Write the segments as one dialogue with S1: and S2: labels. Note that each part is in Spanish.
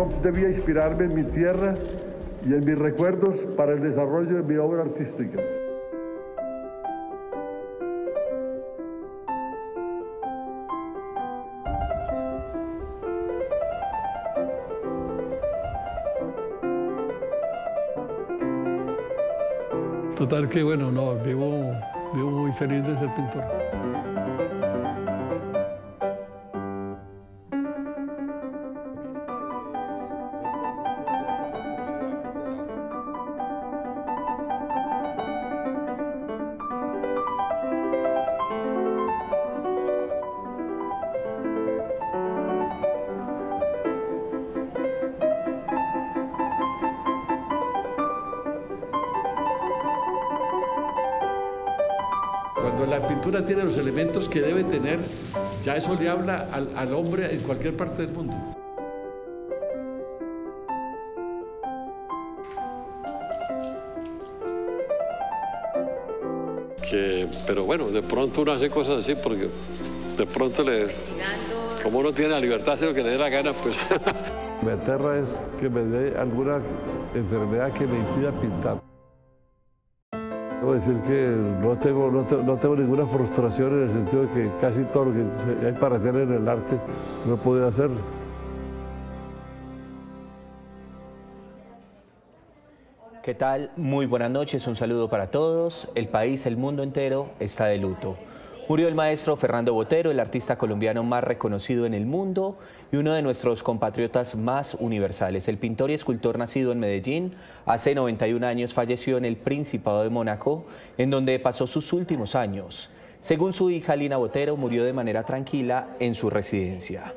S1: yo debía inspirarme en mi tierra y en mis recuerdos para el desarrollo de mi obra artística.
S2: Total que bueno, no, vivo, vivo muy feliz de ser pintor. la pintura tiene los elementos que debe tener, ya eso le habla al, hombre en cualquier parte del mundo.
S1: Que, pero bueno, de pronto uno hace cosas así porque de pronto le... Como uno tiene la libertad de lo que le dé la gana, pues... Me aterra es que me dé alguna enfermedad que me impida pintar
S2: decir que no tengo, ninguna frustración en el sentido de que casi todo lo que hay para hacer en el arte no puedo hacer ¿Qué
S3: tal? Muy buenas noches, un saludo para todos. El país, el mundo entero está de luto. Murió el maestro Fernando Botero, el artista colombiano más reconocido en el mundo y uno de nuestros compatriotas más universales. El pintor y escultor nacido en Medellín, hace 91 años falleció en el Principado de Mónaco, en donde pasó sus últimos años. Según su hija Lina Botero, murió de manera tranquila en su residencia.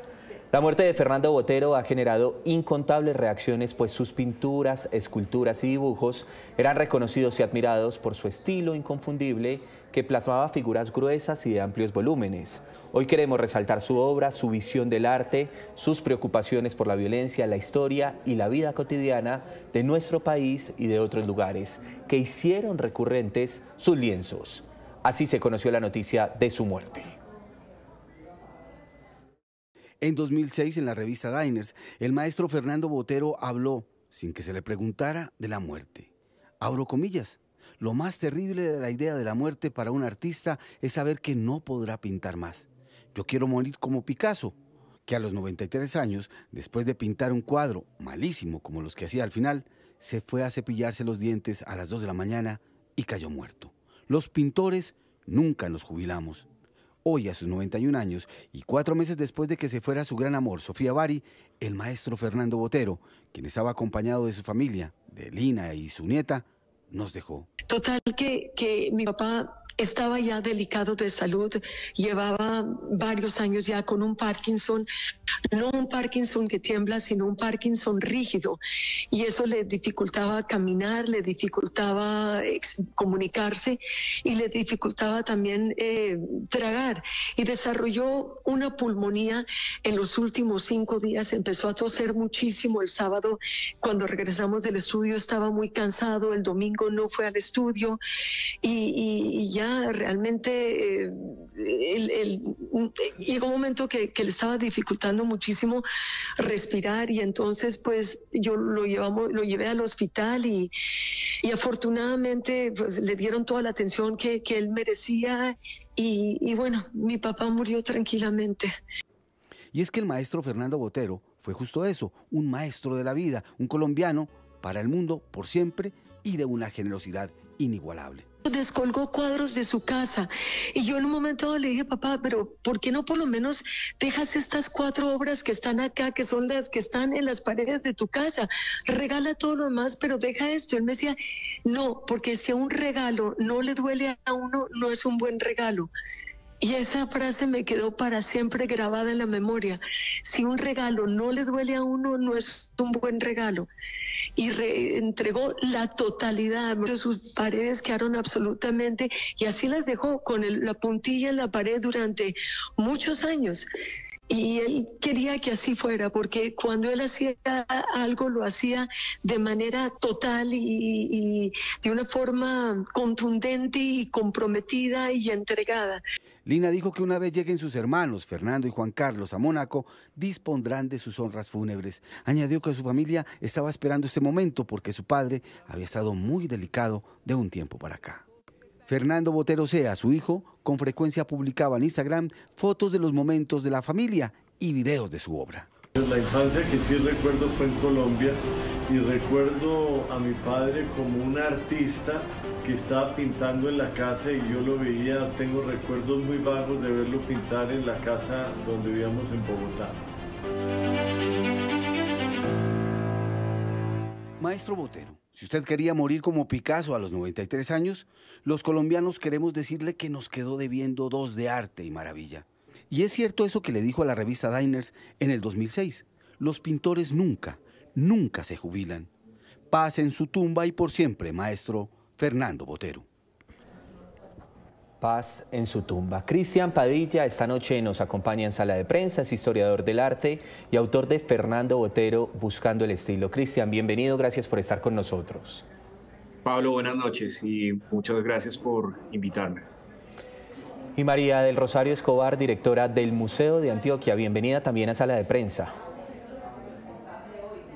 S3: La muerte de Fernando Botero ha generado incontables reacciones, pues sus pinturas, esculturas y dibujos eran reconocidos y admirados por su estilo inconfundible que plasmaba figuras gruesas y de amplios volúmenes. Hoy queremos resaltar su obra, su visión del arte, sus preocupaciones por la violencia, la historia y la vida cotidiana de nuestro país y de otros lugares, que hicieron recurrentes sus lienzos. Así se conoció la noticia
S4: de su muerte. En 2006, en la revista Diners, el maestro Fernando Botero habló, sin que se le preguntara, de la muerte. Abro comillas. Lo más terrible de la idea de la muerte para un artista es saber que no podrá pintar más. Yo quiero morir como Picasso, que a los 93 años, después de pintar un cuadro malísimo como los que hacía al final, se fue a cepillarse los dientes a las 2 de la mañana y cayó muerto. Los pintores nunca nos jubilamos. Hoy, a sus 91 años y cuatro meses después de que se fuera su gran amor, Sofía Bari, el maestro Fernando Botero, quien estaba acompañado de su familia, de Lina y su nieta, nos dejó.
S1: Total que, que mi papá estaba ya delicado de salud, llevaba varios años ya con un Parkinson, no un Parkinson que tiembla, sino un Parkinson rígido. Y eso le dificultaba caminar, le dificultaba eh, comunicarse y le dificultaba también eh, tragar. Y desarrolló una pulmonía en los últimos cinco días, empezó a toser muchísimo el sábado cuando regresamos del estudio estaba muy cansado, el domingo no fue al estudio y, ya realmente eh, el, llegó un momento que le estaba dificultando muchísimo respirar y entonces pues yo lo, llevamos, lo llevé al hospital y, afortunadamente pues, le dieron toda la atención que, él merecía y, y bueno, mi papá murió tranquilamente.
S4: Y es que el maestro Fernando Botero fue justo eso, un maestro de la vida, un colombiano para el mundo por siempre y de una generosidad inigualable
S1: descolgó cuadros de su casa y yo en un momento le dije, papá, pero ¿por qué no por lo menos dejas estas cuatro obras que están acá, que son las que están en las paredes de tu casa? Regala todo lo demás, pero deja esto. Él me decía, no, porque si a un regalo no le duele a uno, no es un buen regalo. Y esa frase me quedó para siempre grabada en la memoria. Si un regalo no le duele a uno, no es un buen regalo. Y entregó la totalidad. de Sus paredes quedaron absolutamente y así las dejó con la puntilla en la pared durante muchos años. Y él quería que así fuera, porque cuando él hacía algo lo hacía de manera total y, de una forma contundente y comprometida y entregada.
S4: Lina dijo que una vez lleguen sus hermanos, Fernando y Juan Carlos, a Mónaco, dispondrán de sus honras fúnebres. Añadió que su familia estaba esperando ese momento porque su padre había estado muy delicado de un tiempo para acá. Fernando Botero Sea, su hijo, con frecuencia publicaba en Instagram fotos de los momentos de la familia y videos de su obra.
S1: La infancia que sí recuerdo fue en Colombia y recuerdo a mi padre como un artista que estaba pintando en la casa y yo lo veía, tengo recuerdos muy vagos de verlo pintar en la casa donde vivíamos en Bogotá.
S4: Maestro Botero si usted quería morir como Picasso a los 93 años, los colombianos queremos decirle que nos quedó debiendo dos de arte y maravilla. Y es cierto eso que le dijo a la revista Diners en el 2006. Los pintores nunca, nunca se jubilan. Paz en su tumba y por siempre, maestro Fernando Botero en su tumba.
S3: Cristian Padilla esta noche nos acompaña en sala de prensa, es historiador del arte y autor de Fernando Botero, Buscando el Estilo. Cristian, bienvenido, gracias por estar con nosotros.
S5: Pablo, buenas noches y muchas gracias por invitarme. Y María
S3: del Rosario Escobar, directora del Museo de Antioquia, bienvenida también a sala de prensa.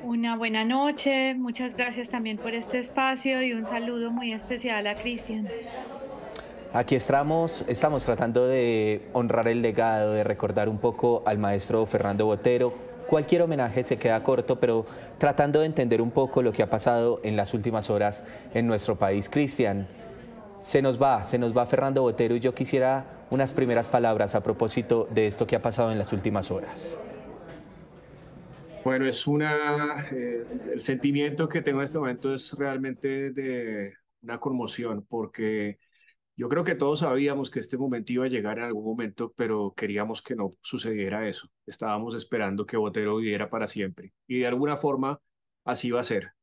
S2: Una buena noche, muchas gracias también por este espacio y un saludo muy especial a Cristian.
S3: Aquí estamos, estamos tratando de honrar el legado, de recordar un poco al maestro Fernando Botero. Cualquier homenaje se queda corto, pero tratando de entender un poco lo que ha pasado en las últimas horas en nuestro país. Cristian, se nos va, se nos va Fernando Botero y yo quisiera unas primeras palabras a propósito de esto que ha pasado en las últimas horas.
S5: Bueno, es una. Eh, el sentimiento que tengo en este momento es realmente de una conmoción, porque yo creo que todos sabíamos que este momento iba a llegar en algún momento, pero queríamos que no sucediera eso. Estábamos esperando que Botero viviera para siempre. Y de alguna forma, así va a ser.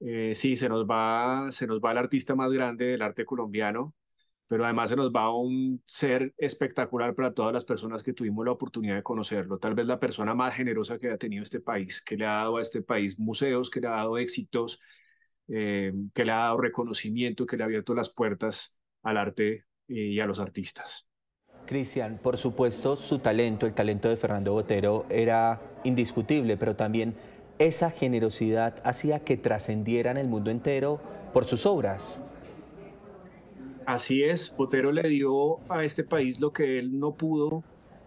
S5: Eh, sí, se nos, va, se nos va el artista más grande del arte colombiano, pero además se nos va un ser espectacular para todas las personas que tuvimos la oportunidad de conocerlo. Tal vez la persona más generosa que ha tenido este país, que le ha dado a este país museos, que le ha dado éxitos, eh, que le ha dado reconocimiento, que le ha abierto las puertas al arte y a los artistas.
S3: Cristian, por supuesto, su talento, el talento de Fernando Botero, era indiscutible, pero también esa generosidad hacía que trascendieran el mundo entero por sus obras.
S5: Así es, Botero le dio a este país lo que él no pudo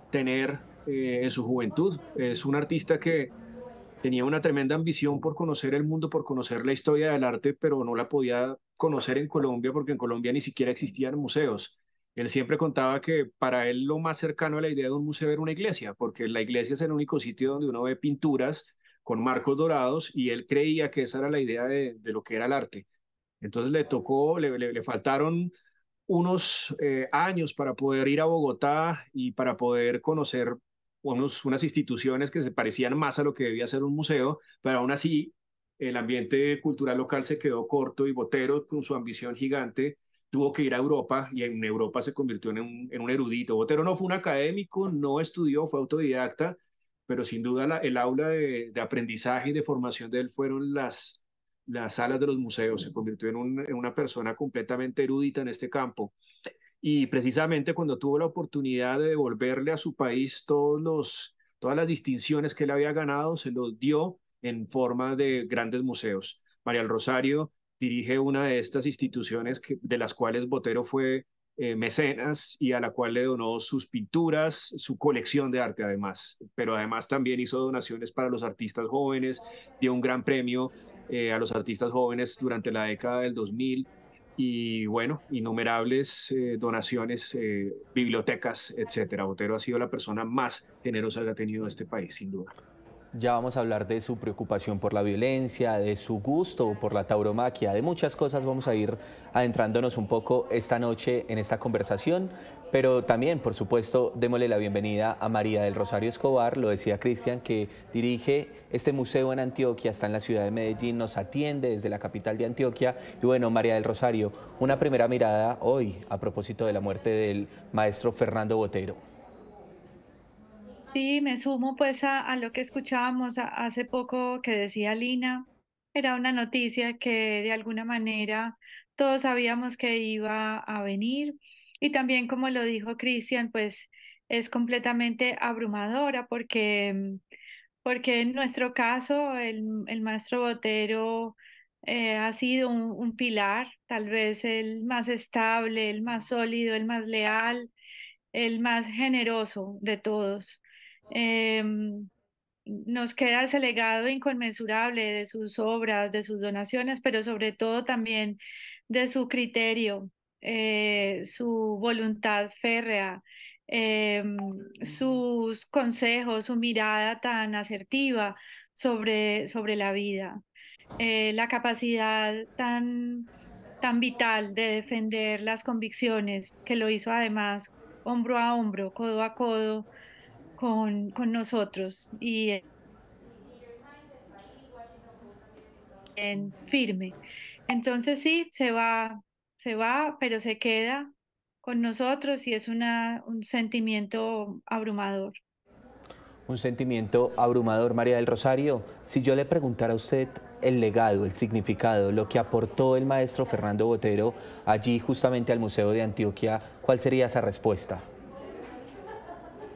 S5: tener eh, en su juventud. Es un artista que tenía una tremenda ambición por conocer el mundo, por conocer la historia del arte, pero no la podía conocer en Colombia porque en Colombia ni siquiera existían museos. Él siempre contaba que para él lo más cercano a la idea de un museo era una iglesia, porque la iglesia es el único sitio donde uno ve pinturas con marcos dorados y él creía que esa era la idea de, lo que era el arte. Entonces le tocó, le, faltaron unos eh, años para poder ir a Bogotá y para poder conocer unas instituciones que se parecían más a lo que debía ser un museo, pero aún así el ambiente cultural local se quedó corto y Botero, con su ambición gigante, tuvo que ir a Europa y en Europa se convirtió en un, erudito. Botero no fue un académico, no estudió, fue autodidacta, pero sin duda el aula de, aprendizaje y de formación de él fueron las, las salas de los museos. Se convirtió en, en una persona completamente erudita en este campo y precisamente cuando tuvo la oportunidad de devolverle a su país todos los, todas las distinciones que le había ganado, se los dio en forma de grandes museos. María del Rosario dirige una de estas instituciones de las cuales Botero fue eh, mecenas y a la cual le donó sus pinturas, su colección de arte además, pero además también hizo donaciones para los artistas jóvenes, dio un gran premio eh, a los artistas jóvenes durante la década del 2000 y bueno, innumerables eh, donaciones, eh, bibliotecas, etcétera. Botero ha sido la persona más generosa que ha tenido este país, sin duda. Ya vamos
S3: a hablar de su preocupación por la violencia, de su gusto por la tauromaquia, de muchas cosas. Vamos a ir adentrándonos un poco esta noche en esta conversación, pero también, por supuesto, démosle la bienvenida a María del Rosario Escobar, lo decía Cristian, que dirige este museo en Antioquia, está en la ciudad de Medellín, nos atiende desde la capital de Antioquia. Y bueno, María del Rosario, una primera mirada hoy a propósito de la muerte del maestro Fernando Botero.
S2: Sí, me sumo pues a, lo que escuchábamos hace poco que decía Lina. Era una noticia que de alguna manera todos sabíamos que iba a venir y también como lo dijo Cristian, pues es completamente abrumadora porque, mm, porque en nuestro caso el, maestro Botero eh, ha sido un, pilar, tal vez el más estable, el más sólido, el más leal, el más generoso de todos. Em, nos queda ese legado inconmensurable de sus obras, de sus donaciones, pero sobre todo también de su criterio, eh, su voluntad férrea, em, sus consejos, su mirada tan asertiva sobre, sobre la vida, eh, la capacidad tan, tan vital de defender las convicciones, que lo hizo además hombro a hombro, codo a codo con, nosotros y en firme. Entonces sí, se va, se va, pero se queda con nosotros y es un sentimiento abrumador.
S3: Un sentimiento abrumador, María del Rosario. Si yo le preguntara a usted el legado, el significado, lo que aportó el maestro Fernando Botero allí justamente al Museo de Antioquia, ¿cuál sería esa respuesta?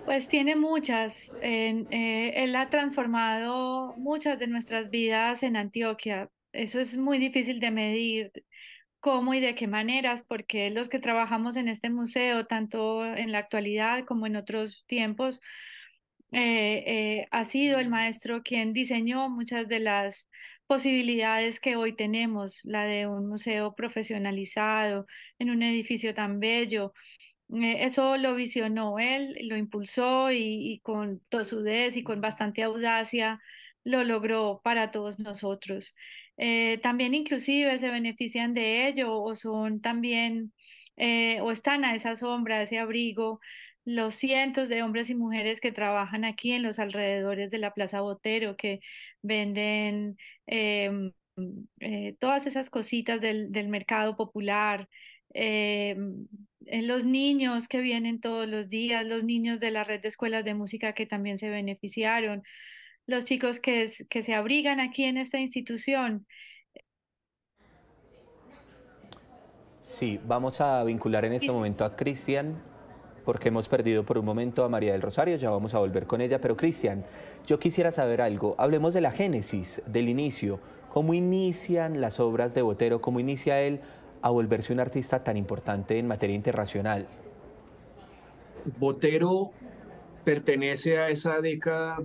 S2: Pues tiene muchas. Eh, él ha transformado muchas de nuestras vidas en Antioquia. Eso es muy difícil de medir cómo y de qué maneras, porque los que trabajamos en este museo, tanto en la actualidad como en otros tiempos, eh, eh, ha sido el maestro quien diseñó muchas de las posibilidades que hoy tenemos, la de un museo profesionalizado, en un edificio tan bello, eh, eso lo visionó él, lo impulsó y, y con tosudez y con bastante audacia lo logró para todos nosotros. Eh, también inclusive se benefician de ello o son también eh, o están a esa sombra, ese abrigo, los cientos de hombres y mujeres que trabajan aquí en los alrededores de la Plaza Botero, que venden em, todas esas cositas del, del mercado popular. Em, eh, los niños que vienen todos los días, los niños de la red de escuelas de música que también se beneficiaron, los chicos que, que se abrigan aquí en esta institución.
S3: Sí, vamos a vincular en este momento a Cristian, porque hemos perdido por un momento a María del Rosario, ya vamos a volver con ella, pero Cristian, yo quisiera saber algo, hablemos de la génesis, del inicio, cómo inician las obras de Botero, cómo inicia él a volverse un artista tan importante en materia internacional?
S5: Botero pertenece a esa década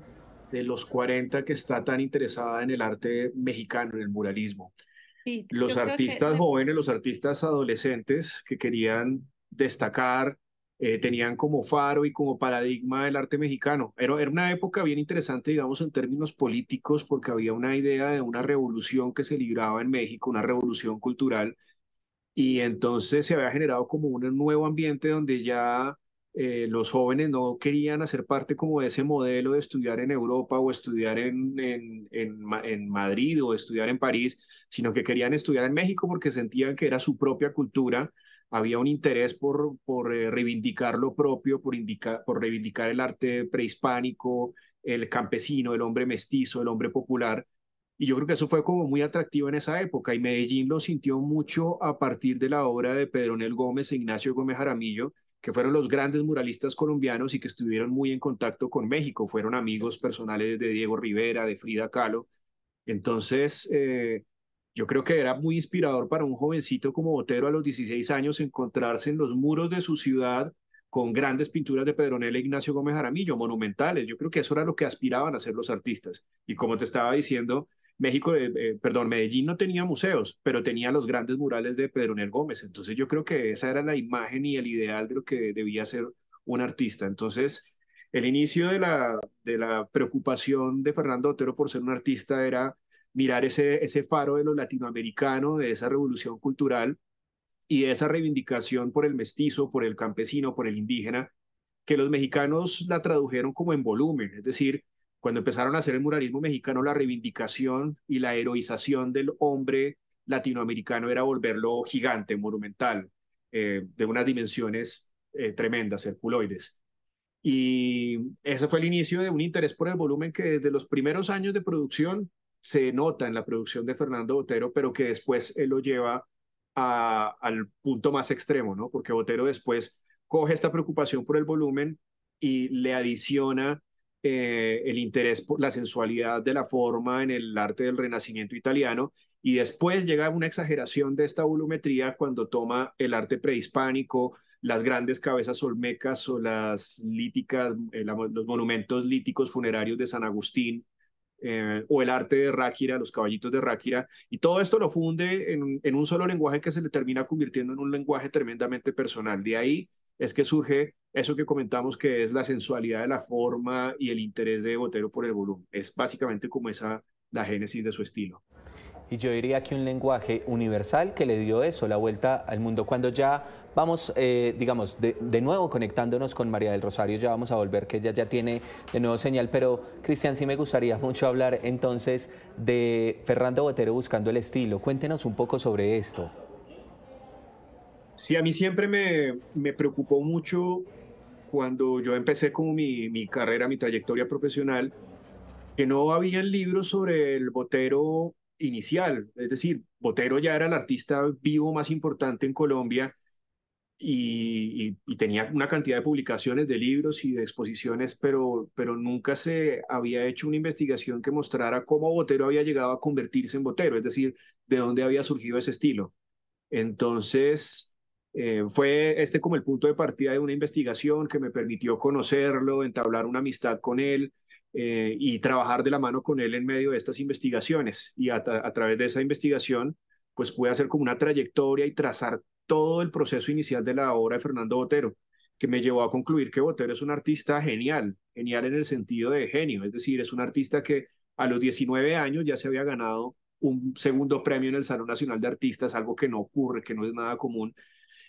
S5: de los 40 que está tan interesada en el arte mexicano, en el muralismo.
S1: los artistas
S5: jóvenes, los artistas adolescentes que querían destacar, eh, tenían como faro y como paradigma el arte mexicano. era una época bien interesante, digamos, en términos políticos, porque había una idea de una revolución que se libraba en México, una revolución cultural y entonces se había generado como un nuevo ambiente donde ya eh, los jóvenes no querían hacer parte como de ese modelo de estudiar en Europa o estudiar en, en, en, Madrid o estudiar en París, sino que querían estudiar en México porque sentían que era su propia cultura, había un interés por, por eh, reivindicar lo propio, por, por reivindicar el arte prehispánico, el campesino, el hombre mestizo, el hombre popular. Y yo creo que eso fue como muy atractivo en esa época y Medellín lo sintió mucho a partir de la obra de Pedronel Gómez e Ignacio Gómez Jaramillo, que fueron los grandes muralistas colombianos y que estuvieron muy en contacto con México, fueron amigos personales de Diego Rivera, de Frida Kahlo. Entonces, eh, yo creo que era muy inspirador para un jovencito como Botero a los 16 años encontrarse en los muros de su ciudad con grandes pinturas de Pedronel e Ignacio Gómez Jaramillo, monumentales. Yo creo que eso era lo que aspiraban a hacer los artistas. Y como te estaba diciendo, México, eh, eh, perdón, Medellín no tenía museos, pero tenía los grandes murales de Pedro Nel Gómez. Entonces yo creo que esa era la imagen y el ideal de lo que debía ser un artista. Entonces el inicio de la, de la preocupación de Fernando Otero por ser un artista era mirar ese, ese faro de lo latinoamericano, de esa revolución cultural y de esa reivindicación por el mestizo, por el campesino, por el indígena, que los mexicanos la tradujeron como en volumen, es decir, cuando empezaron a hacer el muralismo mexicano, la reivindicación y la heroización del hombre latinoamericano era volverlo gigante, monumental, eh, de unas dimensiones eh, tremendas, herculoides. Y ese fue el inicio de un interés por el volumen que desde los primeros años de producción se nota en la producción de Fernando Botero, pero que después él eh, lo lleva al punto más extremo, ¿no? Porque Botero después coge esta preocupación por el volumen y le adiciona eh, el interés por la sensualidad de la forma en el arte del Renacimiento italiano, y después llega una exageración de esta volumetría cuando toma el arte prehispánico, las grandes cabezas olmecas o las líticas, eh, los monumentos líticos funerarios de San Agustín, eh, o el arte de Ráquira, los caballitos de Ráquira, y todo esto lo funde en, en, un solo lenguaje que se le termina convirtiendo en un lenguaje tremendamente personal. De ahí es que surge eso que comentamos que es la sensualidad de la forma y el interés de Botero por el volumen. Es básicamente como esa la génesis de su estilo.
S3: Y yo diría que un lenguaje universal que le dio eso, la vuelta al mundo. Cuando ya vamos, eh, digamos, de, nuevo conectándonos con María del Rosario, ya vamos a volver, que ella ya tiene de nuevo señal. Pero, Cristian, sí me gustaría mucho hablar entonces de Fernando Botero buscando el estilo. Cuéntenos un poco sobre esto.
S5: Sí, a mí siempre me, preocupó mucho cuando yo empecé con mi, carrera, mi trayectoria profesional, que no había libros sobre el Botero inicial. Es decir, Botero ya era el artista vivo más importante en Colombia y, tenía una cantidad de publicaciones de libros y de exposiciones, pero, pero nunca se había hecho una investigación que mostrara cómo Botero había llegado a convertirse en Botero, es decir, de dónde había surgido ese estilo. Entonces, eh, fue este como el punto de partida de una investigación que me permitió conocerlo, entablar una amistad con él eh, y trabajar de la mano con él en medio de estas investigaciones. Y a, través de esa investigación, pues pude hacer como una trayectoria y trazar todo el proceso inicial de la obra de Fernando Botero, que me llevó a concluir que Botero es un artista genial, genial en el sentido de genio, es decir, es un artista que a los 19 años ya se había ganado un segundo premio en el Salón Nacional de Artistas, algo que no ocurre, que no es nada común,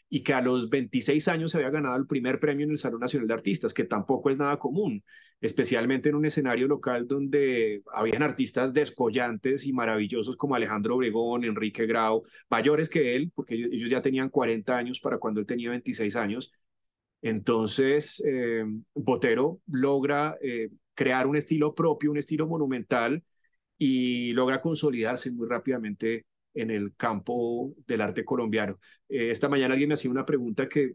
S5: y que a los 26 años se había ganado el primer premio en el Salón Nacional de Artistas, que tampoco es nada común, especialmente en un escenario local donde habían artistas descollantes y maravillosos como Alejandro Obregón, Enrique Grau, mayores que él, porque ellos ya tenían 40 años para cuando él tenía 26 años. Entonces, eh, Botero logra eh, crear un estilo propio, un estilo monumental y logra consolidarse muy rápidamente en el campo del arte colombiano. Eh, esta mañana alguien me hacía una pregunta que,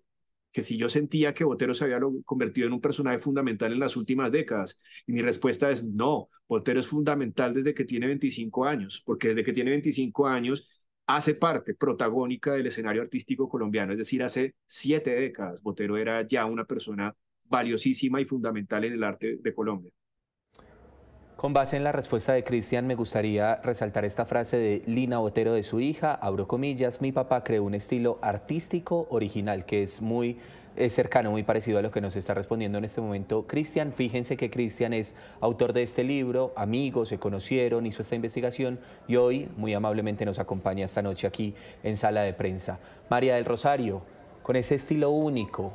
S5: que si yo sentía que Botero se había convertido en un personaje fundamental en las últimas décadas. Y mi respuesta es no, Botero es fundamental desde que tiene 25 años, porque desde que tiene 25 años hace parte protagónica del escenario artístico colombiano, es decir, hace siete décadas Botero era ya una persona valiosísima y fundamental en el arte de Colombia.
S3: Con base en la respuesta de Cristian, me gustaría resaltar esta frase de Lina Botero de su hija, abro comillas, mi papá creó un estilo artístico original que es muy cercano, muy parecido a lo que nos está respondiendo en este momento Cristian. Fíjense que Cristian es autor de este libro, amigos, se conocieron, hizo esta investigación y hoy muy amablemente nos acompaña esta noche aquí en sala de prensa. María del Rosario, con ese estilo único,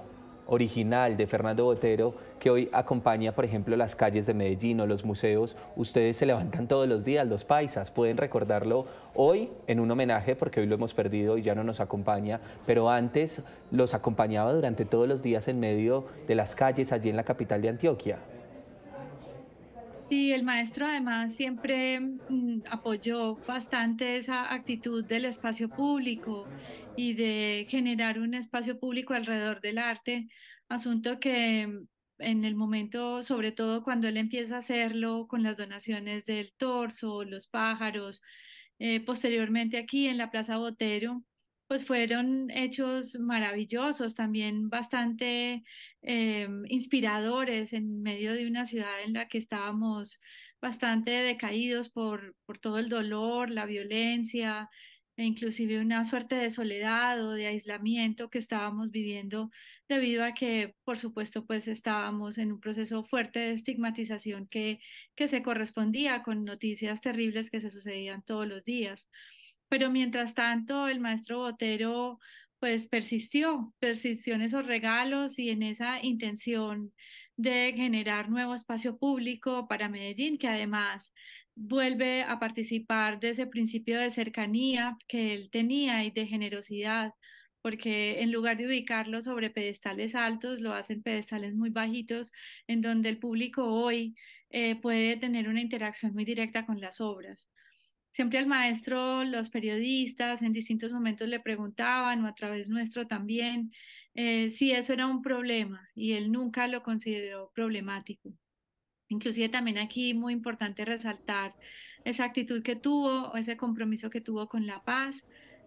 S3: original de Fernando Botero que hoy acompaña, por ejemplo, las calles de Medellín o los museos. Ustedes se levantan todos los días, los paisas, pueden recordarlo hoy en un homenaje porque hoy lo hemos perdido y ya no nos acompaña, pero antes los acompañaba durante todos los días en medio de las calles allí en la capital de Antioquia.
S2: Y el maestro además siempre mm, apoyó bastante esa actitud del espacio público y de generar un espacio público alrededor del arte, asunto que mm, en el momento, sobre todo cuando él empieza a hacerlo con las donaciones del torso, los pájaros, eh, posteriormente aquí en la Plaza Botero, pues fueron hechos maravillosos, también bastante eh, inspiradores en medio de una ciudad en la que estábamos bastante decaídos por, por todo el dolor, la violencia, e inclusive una suerte de soledad o de aislamiento que estábamos viviendo debido a que, por supuesto, pues estábamos en un proceso fuerte de estigmatización que, que se correspondía con noticias terribles que se sucedían todos los días. Pero mientras tanto, el maestro Botero pues persistió, persistió en esos regalos y en esa intención de generar nuevo espacio público para Medellín, que además vuelve a participar de ese principio de cercanía que él tenía y de generosidad, porque en lugar de ubicarlo sobre pedestales altos, lo hacen pedestales muy bajitos, en donde el público hoy eh, puede tener una interacción muy directa con las obras. Siempre al maestro, los periodistas en distintos momentos le preguntaban o a través nuestro también eh, si eso era un problema y él nunca lo consideró problemático. Inclusive también aquí muy importante resaltar esa actitud que tuvo ese compromiso que tuvo con la paz,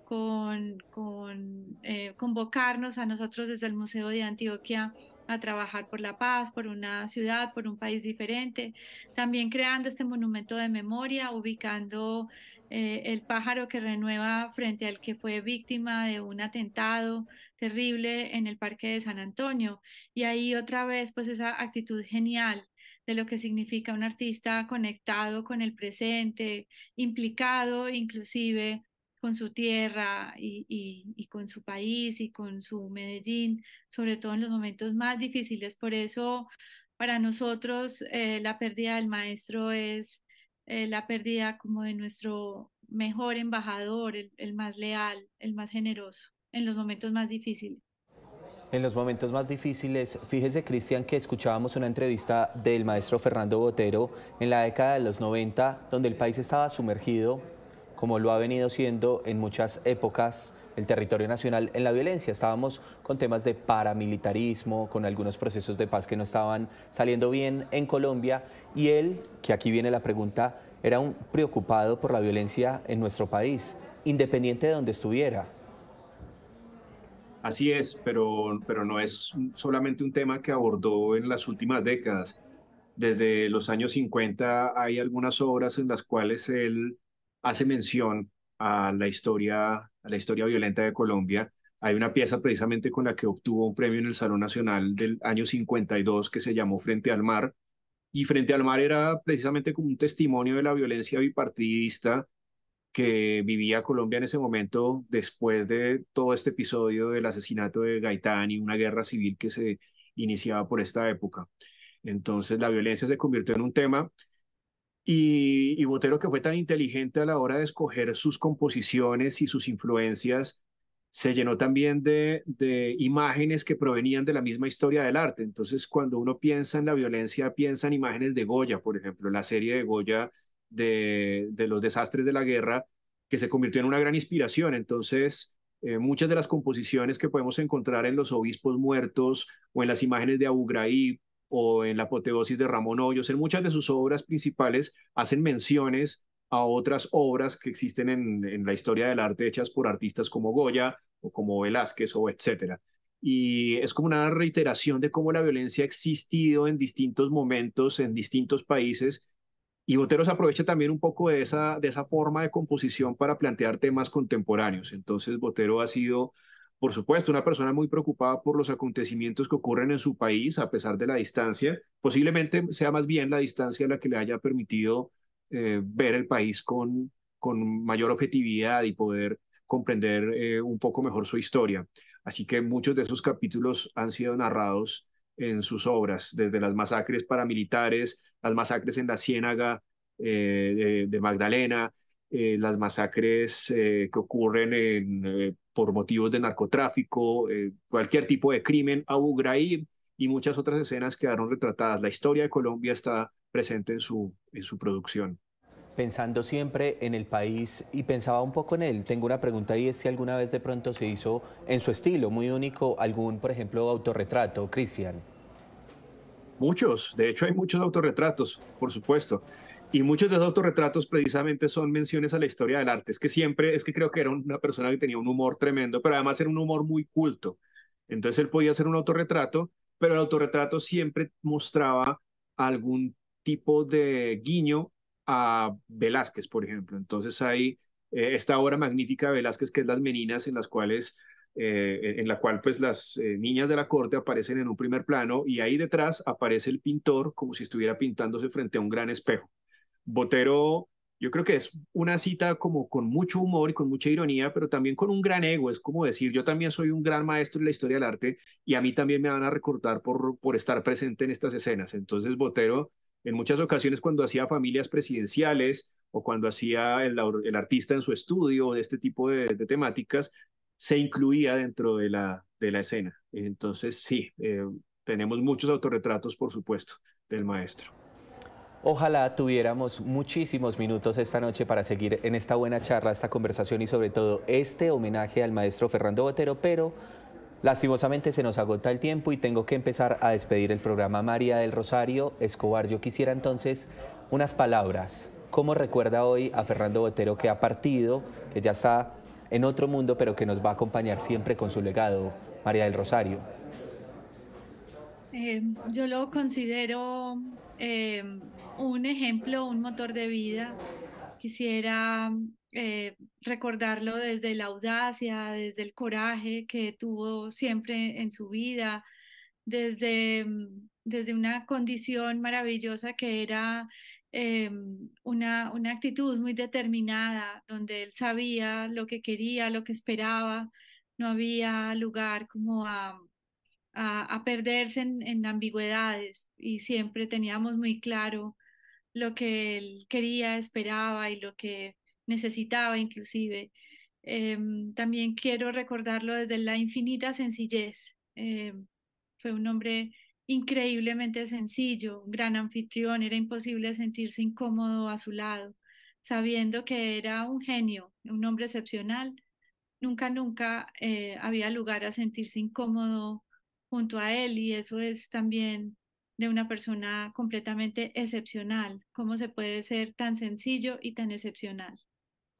S2: con, con eh, convocarnos a nosotros desde el Museo de Antioquia a trabajar por la paz, por una ciudad, por un país diferente, también creando este monumento de memoria, ubicando eh, el pájaro que renueva frente al que fue víctima de un atentado terrible en el Parque de San Antonio. Y ahí otra vez, pues esa actitud genial de lo que significa un artista conectado con el presente, implicado inclusive con su tierra y, y, y, con su país y con su Medellín, sobre todo en los momentos más difíciles. Por eso, para nosotros, eh, la pérdida del maestro es eh, la pérdida como de nuestro mejor embajador, el, el más leal, el más generoso, en los momentos más difíciles.
S3: En los momentos más difíciles, fíjese Cristian que escuchábamos una entrevista del maestro Fernando Botero en la década de los 90, donde el país estaba sumergido como lo ha venido siendo en muchas épocas el territorio nacional en la violencia. Estábamos con temas de paramilitarismo, con algunos procesos de paz que no estaban saliendo bien en Colombia y él, que aquí viene la pregunta, era un preocupado por la violencia en nuestro país, independiente de donde estuviera.
S5: Así es, pero, pero no es solamente un tema que abordó en las últimas décadas. Desde los años 50 hay algunas obras en las cuales él hace mención a la historia, a la historia violenta de Colombia. Hay una pieza precisamente con la que obtuvo un premio en el Salón Nacional del año 52 que se llamó Frente al Mar. Y Frente al Mar era precisamente como un testimonio de la violencia bipartidista que vivía Colombia en ese momento después de todo este episodio del asesinato de Gaitán y una guerra civil que se iniciaba por esta época. Entonces la violencia se convirtió en un tema y, Botero, que fue tan inteligente a la hora de escoger sus composiciones y sus influencias, se llenó también de, imágenes que provenían de la misma historia del arte. Entonces, cuando uno piensa en la violencia, piensa en imágenes de Goya, por ejemplo, la serie de Goya de, los desastres de la guerra, que se convirtió en una gran inspiración. Entonces, eh, muchas de las composiciones que podemos encontrar en los obispos muertos o en las imágenes de Abu Ghraib o en la apoteosis de Ramón Hoyos. En muchas de sus obras principales hacen menciones a otras obras que existen en, la historia del arte hechas por artistas como Goya o como Velázquez o etcétera. Y es como una reiteración de cómo la violencia ha existido en distintos momentos, en distintos países. Y Botero se aprovecha también un poco de esa, de esa forma de composición para plantear temas contemporáneos. Entonces Botero ha sido por supuesto, una persona muy preocupada por los acontecimientos que ocurren en su país a pesar de la distancia. Posiblemente sea más bien la distancia la que le haya permitido eh, ver el país con, con mayor objetividad y poder comprender eh, un poco mejor su historia. Así que muchos de esos capítulos han sido narrados en sus obras, desde las masacres paramilitares, las masacres en la Ciénaga eh, de, de, Magdalena, las masacres que ocurren en por motivos de narcotráfico, eh, cualquier tipo de crimen, Abu Ghraib y muchas otras escenas quedaron retratadas. La historia de Colombia está presente en su, en su producción.
S3: Pensando siempre en el país y pensaba un poco en él, tengo una pregunta y es si alguna vez de pronto se
S5: hizo en su estilo muy único algún, por ejemplo, autorretrato, Cristian. Muchos, de hecho hay muchos autorretratos, por supuesto. Y muchos de esos autorretratos precisamente son menciones a la historia del arte. Es que siempre, es que creo que era una persona que tenía un humor tremendo, pero además era un humor muy culto. Entonces él podía hacer un autorretrato, pero el autorretrato siempre mostraba algún tipo de guiño a Velázquez, por ejemplo. Entonces hay eh, esta obra magnífica de Velázquez que es Las Meninas, en las cuales eh, en la cual pues las eh, niñas de la corte aparecen en un primer plano y ahí detrás aparece el pintor como si estuviera pintándose frente a un gran espejo. Botero, yo creo que es una cita como con mucho humor y con mucha ironía, pero también con un gran ego. Es como decir, yo también soy un gran maestro en la historia del arte y a mí también me van a recortar por, por estar presente en estas escenas. Entonces, Botero, en muchas ocasiones cuando hacía familias presidenciales o cuando hacía el, artista en su estudio, de este tipo de, temáticas, se incluía dentro de la, de la escena. Entonces, sí, eh, tenemos muchos autorretratos, por supuesto, del maestro. Ojalá tuviéramos muchísimos minutos
S3: esta noche para seguir en esta buena charla, esta conversación y sobre todo este homenaje al maestro Fernando Botero, pero Lastimosamente se nos agota el tiempo y tengo que empezar a despedir el programa María del Rosario Escobar. Yo quisiera entonces unas palabras. ¿Cómo recuerda hoy a Fernando Botero que ha partido, que ya está en otro mundo, pero que nos va a acompañar siempre con su legado, María del Rosario?
S2: Eh, yo lo considero eh, un ejemplo, un motor de vida. Quisiera eh, recordarlo desde la audacia, desde el coraje que tuvo siempre en su vida, desde, mm, desde una condición maravillosa que era em, una, una actitud muy determinada, donde él sabía lo que quería, lo que esperaba, no había lugar como a a, perderse en, ambigüedades y siempre teníamos muy claro lo que él quería, esperaba y lo que necesitaba inclusive. Em, también quiero recordarlo desde la infinita sencillez. Em, fue un hombre increíblemente sencillo, un gran anfitrión, era imposible sentirse incómodo a su lado, sabiendo que era un genio, un hombre excepcional. Nunca, nunca eh, había lugar a sentirse incómodo junto a él y eso es también de una persona completamente excepcional. ¿Cómo se puede ser tan sencillo y tan excepcional?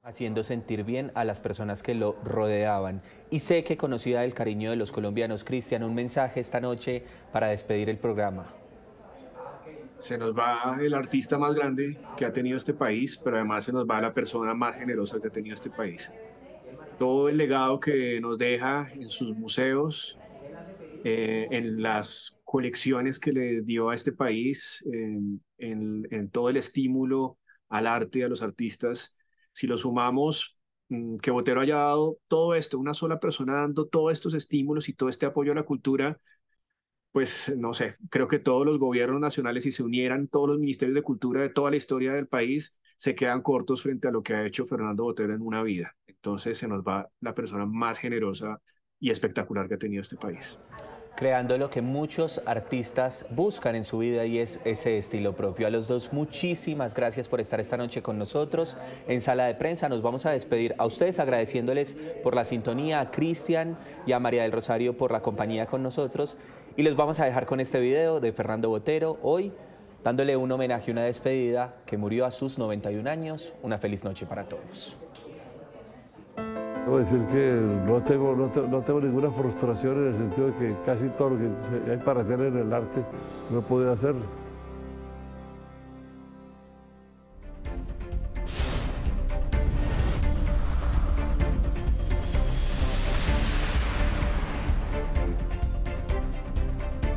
S3: haciendo sentir bien a las personas que lo rodeaban. Y sé que conocida del cariño de los colombianos, Cristian, un mensaje esta noche para despedir el programa.
S5: Se nos va el artista más grande que ha tenido este país, pero además se nos va la persona más generosa que ha tenido este país. Todo el legado que nos deja en sus museos, eh, en las colecciones que le dio a este país, en, en, todo el estímulo al arte, a los artistas, si lo sumamos, mm, que Botero haya dado todo esto, una sola persona dando todos estos estímulos y todo este apoyo a la cultura, pues no sé, creo que todos los gobiernos nacionales, si se unieran todos los ministerios de cultura de toda la historia del país, se quedan cortos frente a lo que ha hecho Fernando Botero en una vida. Entonces se nos va la persona más generosa y espectacular que ha tenido este país
S3: creando lo que muchos artistas buscan en su vida y es ese estilo propio. A los dos, muchísimas gracias por estar esta noche con nosotros en Sala de Prensa. Nos vamos a despedir a ustedes agradeciéndoles por la sintonía, a Cristian y a María del Rosario por la compañía con nosotros. Y los vamos a dejar con este video de Fernando Botero hoy dándole un homenaje, una despedida que murió a sus 91 años. Una feliz noche para todos
S2: decir que no tengo, no, ninguna frustración en el sentido de que casi todo lo que hay para hacer en el arte no puede hacer